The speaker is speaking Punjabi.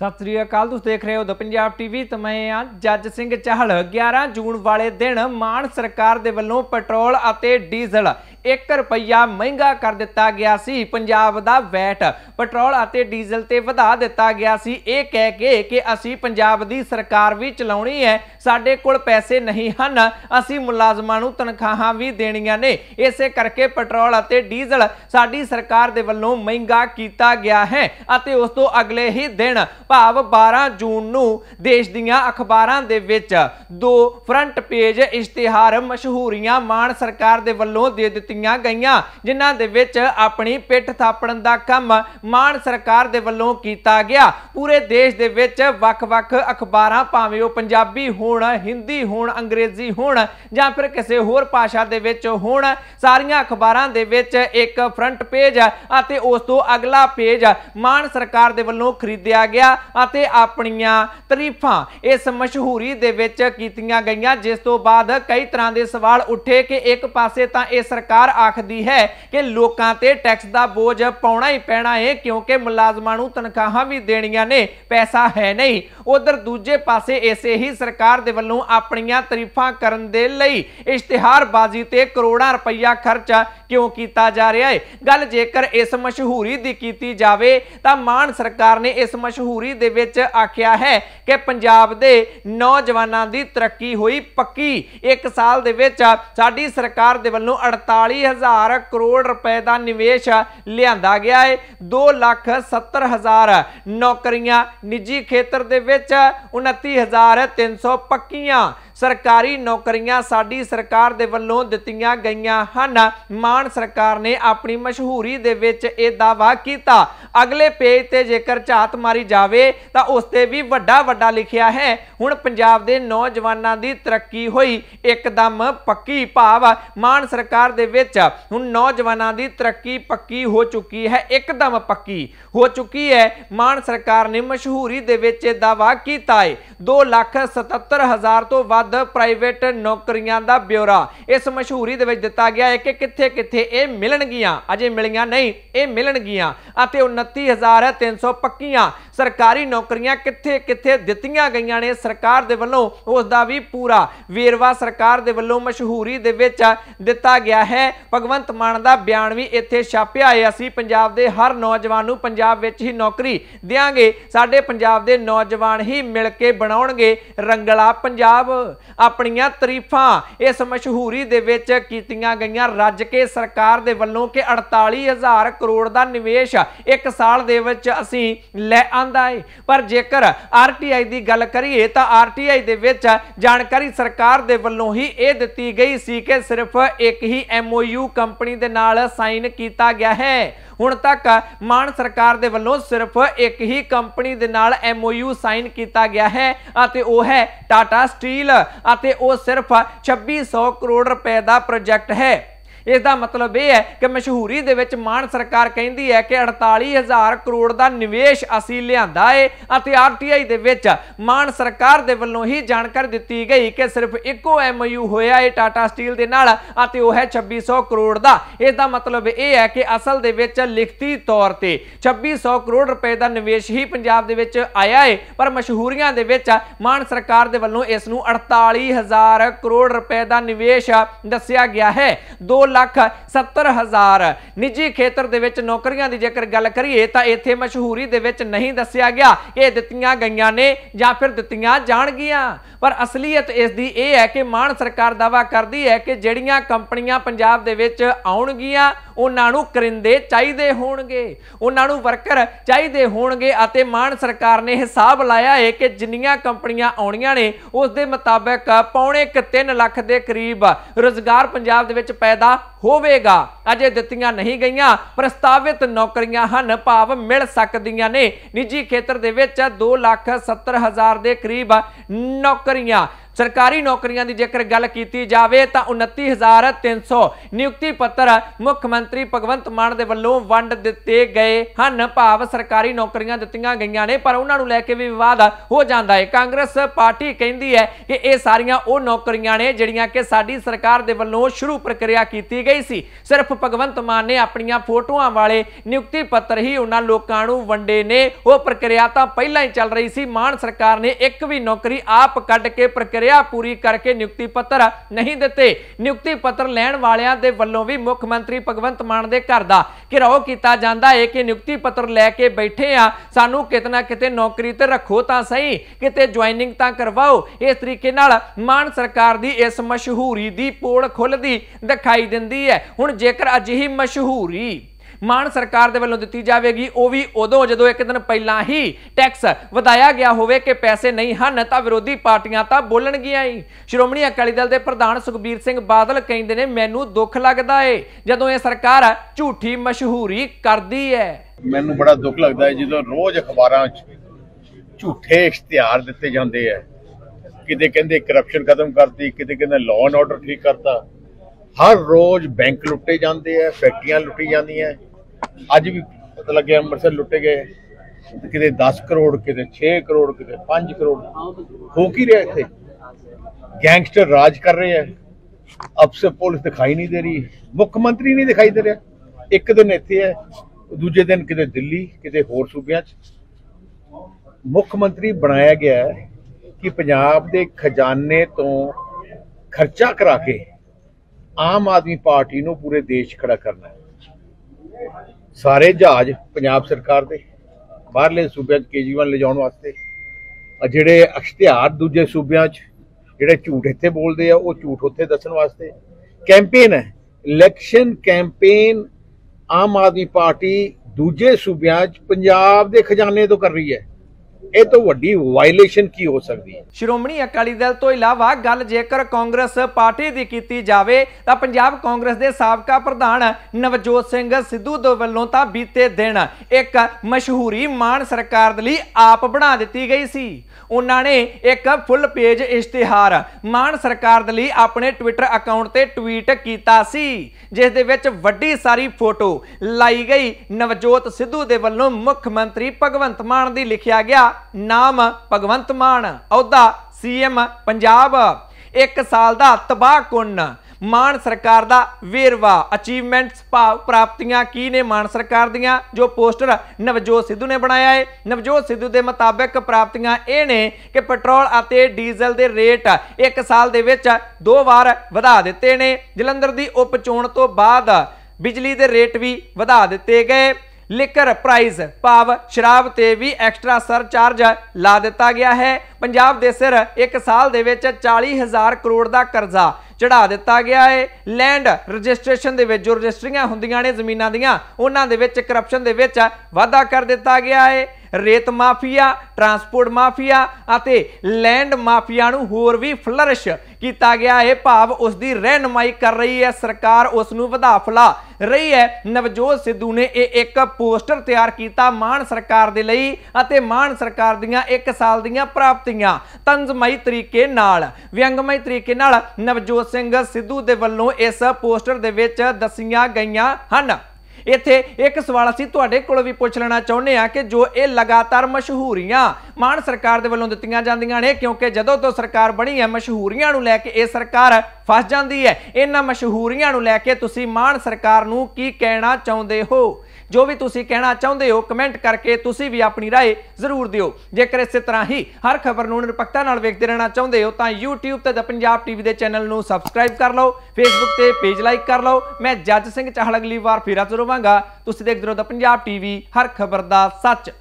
ਸਤਿ ਸ੍ਰੀ ਅਕਾਲ ਤੁਸੀਂ ਦੇਖ ਰਹੇ ਹੋ ਦ ਪੰਜਾਬ ਟੀਵੀ ਤੇ ਮੈਂ ਆ ਜੱਜ ਸਿੰਘ ਚਾਹਲ 11 ਜੂਨ ਵਾਲੇ ਦਿਨ ਮਾਨ ਸਰਕਾਰ ਦੇ ਵੱਲੋਂ ਪੈਟਰੋਲ ਅਤੇ ਡੀਜ਼ਲ 1 ਰੁਪਈਆ ਮਹਿੰਗਾ ਕਰ ਦਿੱਤਾ ਗਿਆ ਸੀ ਪੰਜਾਬ ਦਾ ਵੈਟ ਪੈਟਰੋਲ ਅਤੇ ਡੀਜ਼ਲ ਤੇ ਵਧਾ ਦਿੱਤਾ ਗਿਆ ਸੀ ਇਹ ਕਹਿ ਕੇ ਕਿ ਅਸੀਂ ਪੰਜਾਬ ਦੀ ਸਰਕਾਰ ਵੀ ਚਲਾਉਣੀ ਹੈ ਸਾਡੇ ਕੋਲ ਪੈਸੇ ਨਹੀਂ ਹਨ ਅਸੀਂ ਮੁਲਾਜ਼ਮਾਂ ਨੂੰ ਤਨਖਾਹਾਂ ਵੀ ਦੇਣੀਆਂ ਨੇ ਇਸੇ ਕਰਕੇ ਪੈਟਰੋਲ ਅਤੇ ਡੀਜ਼ਲ ਸਾਡੀ ਸਰਕਾਰ ਦੇ ਵੱਲੋਂ ਮਹਿੰਗਾ ਕੀਤਾ ਗਿਆ ਹੈ ਅਤੇ ਉਸ ਤੋਂ ਅਗਲੇ ਹੀ ਦਿਨ ਭਾਵ 12 ਜੂਨ ਨੂੰ ਦੇਸ਼ ਦੀਆਂ ਅਖਬਾਰਾਂ ਦੇ ਵਿੱਚ ਦੋ ਫਰੰਟ ਪੇਜ ਇਸ਼ਤਿਹਾਰ ਮਸ਼ਹੂਰੀਆਂ ਮਾਨ ਸਰਕਾਰ ਦੇ ਵੱਲੋਂ ਦੇ ਦਿੱਤੀ ਕੀਤੀਆਂ ਗਈਆਂ ਜਿਨ੍ਹਾਂ ਦੇ ਵਿੱਚ ਆਪਣੀ ਪਿੱਠ ਥਾਪਣ ਦਾ ਕੰਮ ਮਾਨ ਸਰਕਾਰ ਦੇ ਵੱਲੋਂ ਕੀਤਾ ਗਿਆ ਪੂਰੇ ਦੇਸ਼ ਦੇ ਵਿੱਚ ਵੱਖ-ਵੱਖ ਅਖਬਾਰਾਂ ਭਾਵੇਂ ਉਹ ਪੰਜਾਬੀ ਹੋਣ ਹਿੰਦੀ ਹੋਣ ਅੰਗਰੇਜ਼ੀ ਹੋਣ ਜਾਂ ਫਿਰ ਕਿਸੇ ਹੋਰ ਭਾਸ਼ਾ ਦੇ ਵਿੱਚ ਹੋਣ ਸਾਰੀਆਂ ਅਖਬਾਰਾਂ ਦੇ ਵਿੱਚ ਇੱਕ ਫਰੰਟ ਪੇਜ ਅਤੇ ਉਸ ਤੋਂ ਅਗਲਾ ਪੇਜ ਮਾਨ ਸਰਕਾਰ ਦੇ ਵੱਲੋਂ ਖਰੀਦਿਆ ਗਿਆ ਅਤੇ ਆਪਣੀਆਂ ਤਰੀਫਾਂ ਇਸ ਮਸ਼ਹੂਰੀ ਦੇ ਵਿੱਚ ਕੀਤੀਆਂ ਗਈਆਂ ਜਿਸ ਤੋਂ ਬਾਅਦ ਕਈ ਤਰ੍ਹਾਂ ਦੇ ਸਵਾਲ ਉੱਠੇ ਕਿ ਇੱਕ ਪਾਸੇ ਤਾਂ ਇਹ ਸਰਕਾਰ ਸਰਕਾਰ ਆਖਦੀ ਹੈ ਕਿ ਲੋਕਾਂ ਤੇ ਟੈਕਸ ਦਾ ਬੋਝ ਪਾਉਣਾ ਹੀ ਪੈਣਾ ਹੈ ਕਿਉਂਕਿ ਮੁਲਾਜ਼ਮਾਂ ਨੂੰ ਤਨਖਾਹਾਂ ਵੀ ਦੇਣੀਆਂ ਨੇ ਪੈਸਾ ਹੈ ਨਹੀਂ ਉਧਰ ਦੂਜੇ ਪਾਸੇ ਇਸੇ ਹੀ ਸਰਕਾਰ ਦੇ ਵੱਲੋਂ ਆਪਣੀਆਂ ਤਾਰੀਫਾਂ ਕਰਨ ਦੇ ਲਈ ਇਸ਼ਤਿਹਾਰਬਾਜ਼ੀ ਤੇ ਕਰੋੜਾਂ ਰੁਪਈਆ ਖਰਚਾ ਕਿਉਂ ਕੀਤਾ ਜਾ ਰਿਹਾ ਹੈ ਗੱਲ ਜੇਕਰ ਇਸ ਮਸ਼ਹੂਰੀ ਦੀ ਕੀਤੀ ਜਾਵੇ ਤਾਂ ਮਾਨ ਸਰਕਾਰ ਨੇ ਇਸ ਮਸ਼ਹੂਰੀ ਦੇ ਵਿੱਚ ਆਖਿਆ ਹੈ ਕਿ ਪੰਜਾਬ ਦੇ ਨੌਜਵਾਨਾਂ ਦੀ ਤਰੱਕੀ ਹੋਈ ਪੱਕੀ ਇੱਕ ਸਾਲ ਦੇ ਵਿੱਚ ਸਾਡੀ ਸਰਕਾਰ ਦੇ ਵੱਲੋਂ 48 48000 ਕਰੋੜ ਰੁਪਏ ਦਾ ਨਿਵੇਸ਼ ਲਿਆਂਦਾ ਗਿਆ ਹੈ 270000 ਨੌਕਰੀਆਂ ਨਿੱਜੀ ਖੇਤਰ ਦੇ ਵਿੱਚ 29300 ਪੱਕੀਆਂ ਸਰਕਾਰੀ ਨੌਕਰੀਆਂ ਸਾਡੀ ਸਰਕਾਰ ਦੇ ਵੱਲੋਂ ਦਿੱਤੀਆਂ ਗਈਆਂ ਹਨ ਮਾਨ ਸਰਕਾਰ ਨੇ ਆਪਣੀ ਮਸ਼ਹੂਰੀ ਦੇ ਵਿੱਚ ਇਹ ਦਾਵਾ ਕੀਤਾ ਅਗਲੇ ਪੇਜ ਤੇ ਜੇਕਰ ਝਾਤ ਮਾਰੀ ਜਾਵੇ ਤਾਂ ਉਸ ਤੇ ਵੀ ਵੱਡਾ ਵੱਡਾ ਲਿਖਿਆ ਹੈ ਹੁਣ ਪੰਜਾਬ ਦੇ ਨੌਜਵਾਨਾਂ ਦੀ ਤਰੱਕੀ ਹੋਈ ਇੱਕਦਮ ਪੱਕੀ ਭਾਵ ਮਾਨ ਸਰਕਾਰ ਦੇ ਵਿੱਚ ਹੁਣ ਨੌਜਵਾਨਾਂ ਦੀ ਤਰੱਕੀ ਪੱਕੀ ਹੋ ਚੁੱਕੀ ਹੈ ਇੱਕਦਮ ਪੱਕੀ ਹੋ ਚੁੱਕੀ ਹੈ ਮਾਨ ਸਰਕਾਰ ਨੇ ਮਸ਼ਹੂਰੀ ਦੇ ਵਿੱਚ ਇਹ ਦਾਵਾ ਕੀਤਾ ਹੈ 2 ਲੱਖ 77 ਹਜ਼ਾਰ ਤੋਂ ਵੱਧ ਵੱਧ ਪ੍ਰਾਈਵੇਟ ਨੌਕਰੀਆਂ ਦਾ ਬਿਊਰਾ ਇਸ ਮਸ਼ਹੂਰੀ ਦੇ ਵਿੱਚ ਦਿੱਤਾ ਗਿਆ ਹੈ ਕਿ ਕਿੱਥੇ-ਕਿੱਥੇ ਇਹ ਮਿਲਣਗੀਆਂ ਅਜੇ ਮਿਲੀਆਂ ਨਹੀਂ ਇਹ ਮਿਲਣਗੀਆਂ ਅਤੇ 29300 ਪੱਕੀਆਂ ਸਰਕਾਰੀ ਨੌਕਰੀਆਂ ਕਿੱਥੇ ਕਿੱਥੇ ਦਿੱਤੀਆਂ ਗਈਆਂ ਨੇ ਸਰਕਾਰ ਦੇ ਵੱਲੋਂ ਉਸ ਦਾ ਵੀ ਪੂਰਾ ਵੇਰਵਾ ਸਰਕਾਰ ਦੇ ਵੱਲੋਂ ਮਸ਼ਹੂਰੀ ਦੇ ਵਿੱਚ ਦਿੱਤਾ ਗਿਆ ਹੈ ਭਗਵੰਤ ਮਾਨ ਦਾ ਬਿਆਨ ਵੀ ਇੱਥੇ ਛਾਪਿਆ ਆਇਆ ਸੀ ਪੰਜਾਬ ਦੇ ਹਰ ਨੌਜਵਾਨ ਨੂੰ ਪੰਜਾਬ ਵਿੱਚ ਹੀ ਨੌਕਰੀ ਦੇਾਂਗੇ ਸਾਡੇ ਪੰਜਾਬ ਦੇ ਨੌਜਵਾਨ ਹੀ ਮਿਲ ਕੇ ਬਣਾਉਣਗੇ ਰੰਗਲਾ ਪੰਜਾਬ ਆਪਣੀਆਂ ਤਾਰੀਫਾਂ ਇਸ ਮਸ਼ਹੂਰੀ ਦੇ ਵਿੱਚ ਕੀਤੀਆਂ ਗਈਆਂ ਰੱਜ ਕੇ ਸਰਕਾਰ ਦੇ ਵੱਲੋਂ ਕਿ 48000 ਕਰੋੜ ਦਾ ਨਿਵੇਸ਼ ਇੱਕ ਸਾਲ ਦੇ ਵਿੱਚ ਅਸੀਂ ਲੈ ਆਉਂਦਾ ਹੈ ਪਰ ਜੇਕਰ ਆਰਟੀਆਈ ਦੀ ਗੱਲ ਕਰੀਏ ਤਾਂ ਆਰਟੀਆਈ ਦੇ ਵਿੱਚ ਜਾਣਕਾਰੀ ਸਰਕਾਰ ਦੇ ਵੱਲੋਂ ਹੀ ਇਹ ਦਿੱਤੀ ਗਈ ਸੀ ਕਿ ਸਿਰਫ ਇੱਕ ਹੀ ਐਮਓਯੂ ਕੰਪਨੀ ਦੇ ਨਾਲ ਸਾਈਨ ਕੀਤਾ ਗਿਆ ਹੈ ਹੁਣ ਤੱਕ ਮਾਨ ਸਰਕਾਰ ਦੇ ਵੱਲੋਂ ਸਿਰਫ ਇੱਕ ਹੀ ਕੰਪਨੀ ਦੇ ਨਾਲ ਐਮਓਯੂ ਸਾਈਨ ਕੀਤਾ ਗਿਆ ਹੈ ਅਤੇ ਉਹ ਹੈ ਟਾਟਾ ਸਟੀਲ ਅਤੇ ਉਹ ਸਿਰਫ 2600 ਕਰੋੜ ਰੁਪਏ ਦਾ ਪ੍ਰੋਜੈਕਟ ਹੈ ਇਸ ਦਾ ਮਤਲਬ ਇਹ ਹੈ ਕਿ ਮਸ਼ਹੂਰੀ ਦੇ ਵਿੱਚ ਮਾਨ ਸਰਕਾਰ ਕਹਿੰਦੀ ਹੈ ਕਿ 48000 ਕਰੋੜ ਦਾ ਨਿਵੇਸ਼ ਅਸੀਂ ਲਿਆਂਦਾ ਏ ਅਤੇ ਆਰਟੀਆਈ ਦੇ ਵਿੱਚ ਮਾਨ ਸਰਕਾਰ ਦੇ ਵੱਲੋਂ ਹੀ ਜਾਣਕਾਰੀ ਦਿੱਤੀ ਗਈ ਕਿ ਸਿਰਫ ਇੱਕੋ ਐਮਯੂ ਹੋਇਆ ਏ ਟਾਟਾ ਸਟੀਲ ਦੇ ਨਾਲ ਅਤੇ ਉਹ ਹੈ 2600 ਕਰੋੜ ਦਾ ਇਸ ਦਾ ਮਤਲਬ ਇਹ ਹੈ ਕਿ ਅਸਲ ਦੇ ਵਿੱਚ ਲਿਖਤੀ ਤੌਰ ਤੇ 2600 ਕਰੋੜ ਰੁਪਏ ਦਾ ਨਿਵੇਸ਼ ਹੀ ਪੰਜਾਬ ਦੇ ਵਿੱਚ ਆਇਆ ਏ ਪਰ ਮਸ਼ਹੂਰੀਆਂ ਦੇ ਵਿੱਚ ਮਾਨ ਸਰਕਾਰ ਦੇ ਵੱਲੋਂ ਇਸ ਨੂੰ 48000 ਕਰੋੜ ਰੁਪਏ ਦਾ ਨਿਵੇਸ਼ ਦੱਸਿਆ ਗਿਆ ਹੈ 2 ਲੱਖ 70 ਹਜ਼ਾਰ ਨਿੱਜੀ ਖੇਤਰ ਦੇ ਵਿੱਚ ਨੌਕਰੀਆਂ ਦੀ ਜੇਕਰ ਗੱਲ ਕਰੀਏ ਤਾਂ ਇੱਥੇ ਮਸ਼ਹੂਰੀ ਦੇ ਵਿੱਚ ਨਹੀਂ ਦੱਸਿਆ ਗਿਆ ਇਹ ਦਿੱਤੀਆਂ ਗਈਆਂ ਨੇ ਜਾਂ ਫਿਰ ਦਿੱਤੀਆਂ ਜਾਣਗੀਆਂ ਪਰ ਅਸਲੀਅਤ ਇਸ ਦੀ ਇਹ ਹੈ ਕਿ ਮਾਨ ਸਰਕਾਰ ਦਾਵਾ ਕਰਦੀ ਹੈ ਕਿ ਜਿਹੜੀਆਂ ਕੰਪਨੀਆਂ ਪੰਜਾਬ ਦੇ ਵਿੱਚ ਆਉਣਗੀਆਂ ਉਹਨਾਂ ਨੂੰ ਕਰਿੰਦੇ ਚਾਹੀਦੇ ਹੋਣਗੇ ਉਹਨਾਂ ਨੂੰ ਵਰਕਰ ਚਾਹੀਦੇ ਹੋਣਗੇ ਅਤੇ ਮਾਨ ਸਰਕਾਰ ਨੇ ਹਿਸਾਬ ਲਾਇਆ ਹੈ ਕਿ ਜਿੰਨੀਆਂ ਕੰਪਨੀਆਂ ਆਉਣੀਆਂ ਨੇ ਉਸ ਦੇ ਮੁਤਾਬਕ ਪੌਣੇ 3 ਲੱਖ ਦੇ ਕਰੀਬ ਰੋਜ਼ਗਾਰ ਪੰਜਾਬ ਦੇ ਵਿੱਚ ਪੈਦਾ ਹੋਵੇਗਾ ਅਜੇ ਦਿੱਤੀਆਂ ਨਹੀਂ ਗਈਆਂ ਪ੍ਰਸਤਾਵਿਤ ਨੌਕਰੀਆਂ ਹਨ ਭਾਵ ਮਿਲ ਸਕਦੀਆਂ ਨੇ ਨਿੱਜੀ ਖੇਤਰ ਦੇ ਵਿੱਚ 2,70,000 ਦੇ ਕਰੀਬ ਨੌਕਰੀਆਂ ਸਰਕਾਰੀ ਨੌਕਰੀਆਂ ਦੀ ਜੇਕਰ ਗੱਲ ਕੀਤੀ ਜਾਵੇ ਤਾਂ 29300 ਨਿਯੁਕਤੀ ਪੱਤਰ ਮੁੱਖ ਮੰਤਰੀ ਭਗਵੰਤ ਮਾਨ ਦੇ ਵੱਲੋਂ ਵੰਡ ਦਿੱਤੇ ਗਏ ਹਨ ਭਾਵ ਸਰਕਾਰੀ ਨੌਕਰੀਆਂ ਦਿੱਤੀਆਂ ਗਈਆਂ ਨੇ ਪਰ ਉਹਨਾਂ ਨੂੰ ਲੈ ਕੇ ਵੀ ਵਿਵਾਦ ਹੋ ਜਾਂਦਾ ਹੈ ਕਾਂਗਰਸ ਪਾਰਟੀ ਕਹਿੰਦੀ ਹੈ ਕਿ ਇਹ ਸਾਰੀਆਂ ਉਹ ਨੌਕਰੀਆਂ ਨੇ ਜਿਹੜੀਆਂ ਕਿ ਸਾਡੀ ਸਰਕਾਰ ਦੇ ਵੱਲੋਂ ਸ਼ੁਰੂ ਪ੍ਰਕਿਰਿਆ ਕੀਤੀ ਗਈ ਸੀ ਸਿਰਫ ਭਗਵੰਤ ਮਾਨ ਨੇ ਆਪਣੀਆਂ ਫੋਟੋਆਂ ਵਾਲੇ ਨਿਯੁਕਤੀ ਪੱਤਰ ਹੀ ਉਹਨਾਂ ਲੋਕਾਂ ਨੂੰ ਵੰਡੇ ਨੇ ਉਹ ਪ੍ਰਕਿਰਿਆ ਤਾਂ ਪਹਿਲਾਂ ਹੀ ਚੱਲ ਰਹੀ ਸੀ ਮਾਨ ਸਰਕਾਰ ਨੇ ਇੱਕ ਵੀ ਨੌਕਰੀ ਆਪ ਕੱਢ ਕੇ ਪ੍ਰਕਿਰਿਆ ਪ੍ਰਕਿਰਿਆ ਪੂਰੀ ਕਰਕੇ ਨਿਯੁਕਤੀ ਪੱਤਰ ਨਹੀਂ ਦਿੱਤੇ ਨਿਯੁਕਤੀ ਪੱਤਰ ਲੈਣ ਵਾਲਿਆਂ ਦੇ ਵੱਲੋਂ ਵੀ ਮੁੱਖ ਮੰਤਰੀ ਭਗਵੰਤ ਮਾਨ ਦੇ ਘਰ ਦਾ ਘਿਰਾਓ ਕੀਤਾ ਜਾਂਦਾ ਹੈ ਕਿ ਨਿਯੁਕਤੀ ਪੱਤਰ ਲੈ ਕੇ ਬੈਠੇ ਆ ਸਾਨੂੰ ਕਿਤਨਾ ਕਿਤੇ ਨੌਕਰੀ ਤੇ ਰੱਖੋ ਤਾਂ ਸਹੀ ਕਿਤੇ ਜੁਆਇਨਿੰਗ ਤਾਂ ਕਰਵਾਓ ਇਸ ਤਰੀਕੇ ਨਾਲ ਮਾਨ ਸਰਕਾਰ ਦੀ ਇਸ ਮਸ਼ਹੂਰੀ ਦੀ ਪੋਲ ਖੁੱਲਦੀ ਦਿਖਾਈ ਦਿੰਦੀ ਹੈ ਹੁਣ ਜੇਕਰ ਅਜਿਹੀ ਮਸ਼ਹੂਰੀ ਮਾਨ ਸਰਕਾਰ ਦੇ ਵੱਲੋਂ ਦਿੱਤੀ ਜਾਵੇਗੀ ਉਹ ਵੀ ਉਦੋਂ ਜਦੋਂ ਇੱਕ ਦਿਨ ਪਹਿਲਾਂ ਹੀ ਟੈਕਸ ਵਧਾਇਆ ਗਿਆ ਹੋਵੇ ਕਿ ਪੈਸੇ ਨਹੀਂ ਹਨ ਤਾਂ ਵਿਰੋਧੀ ਪਾਰਟੀਆਂ ਤਾਂ ਬੋਲਣਗੀਆਂ ਹੀ ਸ਼੍ਰੋਮਣੀ ਅਕਾਲੀ ਦਲ ਦੇ ਪ੍ਰਧਾਨ ਸੁਖਬੀਰ ਸਿੰਘ ਬਾਦਲ ਕਹਿੰਦੇ ਨੇ ਮੈਨੂੰ ਦੁੱਖ ਲੱਗਦਾ ਏ ਜਦੋਂ ਇਹ ਸਰਕਾਰ ਝੂਠੀ ਮਸ਼ਹੂਰੀ ਕਰਦੀ ਹੈ ਮੈਨੂੰ ਬੜਾ ਦੁੱਖ ਲੱਗਦਾ ਹੈ ਜਦੋਂ ਰੋਜ਼ ਅਖਬਾਰਾਂ 'ਚ ਝੂਠੇ ਇਸ਼ਤਿਹਾਰ ਦਿੱਤੇ ਜਾਂਦੇ ਆ ਕਿਤੇ ਕਹਿੰਦੇ ਕਰਪਸ਼ਨ ਖਤਮ ਕਰਤੀ ਕਿਤੇ ਕਹਿੰਦੇ ਲਾਅ ਐਂਡ ਆਰਡਰ ਠੀਕ ਕਰਤਾ ਹਰ ਰੋਜ਼ ਬੈਂਕ ਲੁੱਟੇ ਜਾਂਦੇ ਆ ਫੈਕਟਰੀਆਂ ਲੁੱਟੀ ਜਾਂਦੀਆਂ ਅੱਜ ਵੀ ਪਤਾ ਲੱਗਿਆ ਅੰਮ੍ਰਿਤਸਰ ਲੁੱਟੇ ਗਏ ਕਿਤੇ 10 ਕਰੋੜ ਕਿਤੇ 6 ਕਰੋੜ ਕਿਤੇ 5 ਕਰੋੜ ਹੋ ਕੀ ਰਿਹਾ ਇੱਥੇ ਗੈਂਗਸਟਰ ਰਾਜ ਕਰ ਰਹੇ ਆ ਅਫਸਰ ਪੁਲਿਸ ਦਿਖਾਈ ਨਹੀਂ ਦੇ ਰਹੀ ਮੁੱਖ ਮੰਤਰੀ ਨਹੀਂ ਦਿਖਾਈ ਦੇ ਰਿਹਾ ਇੱਕ ਦਿਨ ਇੱਥੇ ਹੈ ਦੂਜੇ ਦਿਨ ਕਿਤੇ ਦਿੱਲੀ ਕਿਤੇ ਹੋਰ ਸੂਬਿਆਂ 'ਚ ਮੁੱਖ ਮੰਤਰੀ ਬਣਾਇਆ ਗਿਆ ਕਿ ਪੰਜਾਬ ਦੇ ਖਜ਼ਾਨੇ ਤੋਂ ਖਰਚਾ ਕਰਾ ਕੇ ਆਮ ਆਦਮੀ ਪਾਰਟੀ ਨੂੰ ਪੂਰੇ ਦੇਸ਼ ਖੜਾ ਕਰਨਾ ਹੈ ਸਾਰੇ ਜਹਾਜ਼ ਪੰਜਾਬ ਸਰਕਾਰ ਦੇ ਬਾਹਰਲੇ ਸੂਬਿਆਂ 'ਚ ਕੇਜੀਵਨ ਲਿਜਾਉਣ ਵਾਸਤੇ ਆ ਜਿਹੜੇ ਅਖਤਿਆਰ ਦੂਜੇ ਸੂਬਿਆਂ 'ਚ ਜਿਹੜੇ ਝੂਠ ਇੱਥੇ ਬੋਲਦੇ ਆ ਉਹ ਝੂਠ ਉੱਥੇ ਦੱਸਣ ਵਾਸਤੇ ਕੈਂਪੇਨ ਹੈ ਇਲੈਕਸ਼ਨ ਕੈਂਪੇਨ ਆਮ ਆਦਮੀ ਪਾਰਟੀ ਦੂਜੇ ਸੂਬਿਆਂ 'ਚ ਪੰਜਾਬ ਦੇ ਖਜ਼ਾਨੇ ਤੋਂ ਕਰ ਰਹੀ ਹੈ ਇਹ ਤੋਂ ਵੱਡੀ ਵਾਇਲੇਸ਼ਨ ਕੀ ਹੋ ਸਕਦੀ ਹੈ ਸ਼੍ਰੋਮਣੀ ਅਕਾਲੀ ਦਲ ਤੋਂ ਇਲਾਵਾ ਗੱਲ ਜੇਕਰ ਕਾਂਗਰਸ ਪਾਰਟੀ ਦੀ ਕੀਤੀ ਜਾਵੇ ਤਾਂ ਪੰਜਾਬ ਕਾਂਗਰਸ ਦੇ ਸਾਬਕਾ ਪ੍ਰਧਾਨ ਨਵਜੋਤ ਸਿੰਘ ਸਿੱਧੂ ਦੇ ਵੱਲੋਂ ਤਾਂ ਬੀਤੇ ਦਿਨ ਇੱਕ ਮਸ਼ਹੂਰੀ ਮਾਨ ਸਰਕਾਰ ਦੇ ਲਈ ਆਪ ਬਣਾ ਦਿੱਤੀ ਗਈ ਸੀ ਉਹਨਾਂ ਨੇ ਇੱਕ ਫੁੱਲ ਪੇਜ ਇਸ਼ਤਿਹਾਰ ਮਾਨ ਸਰਕਾਰ ਦੇ ਲਈ ਆਪਣੇ ਟਵਿੱਟਰ ਅਕਾਊਂਟ ਤੇ ਟਵੀਟ ਕੀਤਾ ਸੀ ਜਿਸ ਦੇ ਵਿੱਚ ਵੱਡੀ ਸਾਰੀ ਫੋਟੋ ਲਾਈ ਗਈ ਨਵਜੋਤ ਸਿੱਧੂ ਦੇ ਵੱਲੋਂ ਮੁੱਖ ਮੰਤਰੀ ਭਗਵੰਤ ਮਾਨ ਦੀ ਲਿਖਿਆ ਗਿਆ ਨਾਮ ਭਗਵੰਤ ਮਾਨ ਅਹੁਦਾ ਸੀਐਮ ਪੰਜਾਬ 1 ਸਾਲ ਦਾ ਤਬਾਹ ਕੁੰਨ ਮਾਨ ਸਰਕਾਰ ਦਾ ਵੇਰਵਾ ਅਚੀਵਮੈਂਟਸ ਭਾਵ ਪ੍ਰਾਪਤੀਆਂ ਕੀ ਨੇ ਮਾਨ ਸਰਕਾਰ ਦੀਆਂ ਜੋ ਪੋਸਟਰ ਨਵਜੋਤ ਸਿੱਧੂ ਨੇ ਬਣਾਇਆ ਹੈ ਨਵਜੋਤ ਸਿੱਧੂ ਦੇ ਮੁਤਾਬਕ ਪ੍ਰਾਪਤੀਆਂ ਇਹ ਨੇ ਕਿ ਪੈਟਰੋਲ ਅਤੇ ਡੀਜ਼ਲ ਦੇ ਰੇਟ 1 ਸਾਲ ਦੇ ਵਿੱਚ ਦੋ ਵਾਰ ਵਧਾ ਦਿੱਤੇ ਨੇ ਜਲੰਧਰ ਦੀ ਉਪ ਚੋਣ ਤੋਂ ਬਾਅਦ ਬਿਜਲੀ ਦੇ ਰੇਟ ਵੀ ਵਧਾ ਦਿੱਤੇ ਗਏ ਲਿਕਰ ਪ੍ਰਾਈਸ ਪਾਵ ਸ਼ਰਾਬ ਤੇ ਵੀ ਐਕਸਟਰਾ ਸਰਚਾਰਜ ਲਾ ਦਿੱਤਾ ਗਿਆ ਹੈ ਪੰਜਾਬ ਦੇ ਸਿਰ 1 ਸਾਲ ਦੇ ਵਿੱਚ 40000 ਕਰੋੜ ਦਾ ਕਰਜ਼ਾ ਚੜਾ ਦਿੱਤਾ ਗਿਆ ਹੈ ਲੈਂਡ ਰਜਿਸਟ੍ਰੇਸ਼ਨ ਦੇ ਵਿੱਚ ਜੋ ਰਜਿਸਟਰੀਆਂ ਹੁੰਦੀਆਂ ਨੇ ਜ਼ਮੀਨਾਂ ਦੀਆਂ ਉਹਨਾਂ ਦੇ ਵਿੱਚ ਕਰਪਸ਼ਨ ਦੇ ਵਿੱਚ ਵਾਧਾ ਕਰ ਦਿੱਤਾ ਗਿਆ ਹੈ ਰੇਤ ਮਾਫੀਆ ਟਰਾਂਸਪੋਰਟ ਮਾਫੀਆ ਅਤੇ ਲੈਂਡ ਮਾਫੀਆ ਨੂੰ ਹੋਰ ਵੀ ਫਲਰਿਸ਼ ਕੀਤਾ ਗਿਆ ਹੈ ਭਾਵ ਉਸ ਦੀ ਰਹਿਨਮਾਈ ਕਰ ਰਹੀ ਹੈ ਸਰਕਾਰ ਉਸ ਨੂੰ ਵਧਾ ਫਲਾ ਰਹੀ ਹੈ ਨਵਜੋਤ ਸਿੱਧੂ ਨੇ ਇਹ ਇੱਕ ਪੋਸਟਰ ਤਿਆਰ ਕੀਤਾ ਮਾਨ ਸਰਕਾਰ ਦੇ ਲਈ ਅਤੇ ਮਾਨ ਸਰਕਾਰ ਦੀਆਂ 1 ਸਾਲ ਦੀਆਂ ਪ੍ਰਾਪਤੀਆਂ ਤੰਜ਼ਮਈ ਤਰੀਕੇ ਨਾਲ ਵਿਅੰਗਮਈ ਤਰੀਕੇ ਨਾਲ ਨਵਜੋਤ ਸਿੰਘ ਸਿੱਧੂ ਦੇ ਵੱਲੋਂ ਇਸ ਪੋਸਟਰ ਦੇ ਵਿੱਚ ਦੱਸੀਆਂ ਗਈਆਂ ਹਨ ਇੱਥੇ ਇੱਕ ਸਵਾਲ ਅਸੀਂ ਤੁਹਾਡੇ ਕੋਲ ਵੀ ਪੁੱਛ ਲੈਣਾ ਚਾਹੁੰਦੇ ਆ ਕਿ ਜੋ ਇਹ ਲਗਾਤਾਰ ਮਸ਼ਹੂਰੀਆਂ ਮਾਨ ਸਰਕਾਰ ਦੇ ਵੱਲੋਂ ਦਿੱਤੀਆਂ ਜਾਂਦੀਆਂ ਨੇ ਕਿਉਂਕਿ ਜਦੋਂ ਤੋਂ ਸਰਕਾਰ ਬਣੀ ਹੈ ਮਸ਼ਹੂਰੀਆਂ ਨੂੰ ਲੈ ਕੇ ਇਹ ਸਰਕਾਰ ਫਸ ਜਾਂਦੀ ਹੈ ਇਹਨਾਂ ਮਸ਼ਹੂਰੀਆਂ ਨੂੰ ਲੈ ਕੇ ਤੁਸੀਂ ਮਾਨ ਸਰਕਾਰ ਨੂੰ ਕੀ ਕਹਿਣਾ ਚਾਹੁੰਦੇ ਹੋ ਜੋ ਵੀ ਤੁਸੀਂ ਕਹਿਣਾ ਚਾਹੁੰਦੇ ਹੋ ਕਮੈਂਟ ਕਰਕੇ ਤੁਸੀਂ ਵੀ ਆਪਣੀ رائے ਜ਼ਰੂਰ ਦਿਓ ਜੇਕਰ ਇਸੇ ਤਰ੍ਹਾਂ ਹੀ ਹਰ ਖਬਰ ਨੂੰ ਨਿਰਪੱਖਤਾ ਨਾਲ ਵੇਖਦੇ ਰਹਿਣਾ ਚਾਹੁੰਦੇ ਹੋ ਤਾਂ YouTube ਤੇ ਪੰਜਾਬ ਟੀਵੀ ਦੇ ਚੈਨਲ ਨੂੰ ਸਬਸਕ੍ਰਾਈਬ ਕਰ ਲਓ Facebook ਤੇ ਪੇਜ ਲਾਈਕ ਕਰ ਲਓ ਮੈਂ ਜੱਜ ਸਿੰਘ ਚਾਹਲ ਅਗਲੀ ਵਾਰ ਫੇਰ ਹਾਜ਼ਰ ਹੋਵਾਂਗਾ ਤੁਸੀਂ ਦੇਖਦੇ ਰਹੋ ਪੰਜਾਬ ਟੀਵੀ ਹਰ ਖਬਰ ਦਾ ਸੱਚ